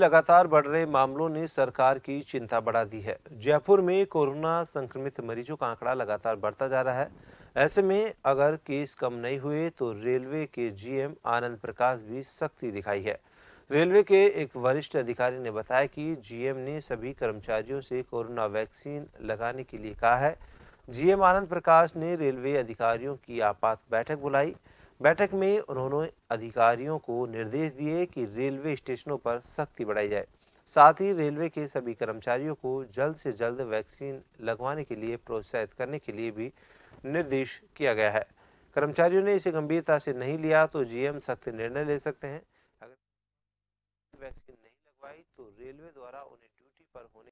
लगातार बढ़ रहे मामलों ने सरकार की चिंता बढ़ा दी है जयपुर में कोरोना संक्रमित मरीजों का आंकड़ा लगातार बढ़ता जा रहा है ऐसे में अगर केस कम नहीं हुए तो रेलवे के जीएम आनंद प्रकाश भी सख्ती दिखाई है रेलवे के एक वरिष्ठ अधिकारी ने बताया कि जीएम ने सभी कर्मचारियों से कोरोना वैक्सीन लगाने के लिए कहा है जीएम आनंद प्रकाश ने रेलवे अधिकारियों की आपात बैठक बुलाई बैठक में उन्होंने अधिकारियों को निर्देश दिए कि रेलवे स्टेशनों पर सख्ती बढ़ाई जाए साथ ही रेलवे के सभी कर्मचारियों को जल्द से जल्द वैक्सीन लगवाने के लिए प्रोत्साहित करने के लिए भी निर्देश किया गया है कर्मचारियों ने इसे गंभीरता से नहीं लिया तो जीएम सख्त निर्णय ले सकते हैं अगर वैक्सीन नहीं लगवाई तो रेलवे द्वारा उन्हें ड्यूटी पर होने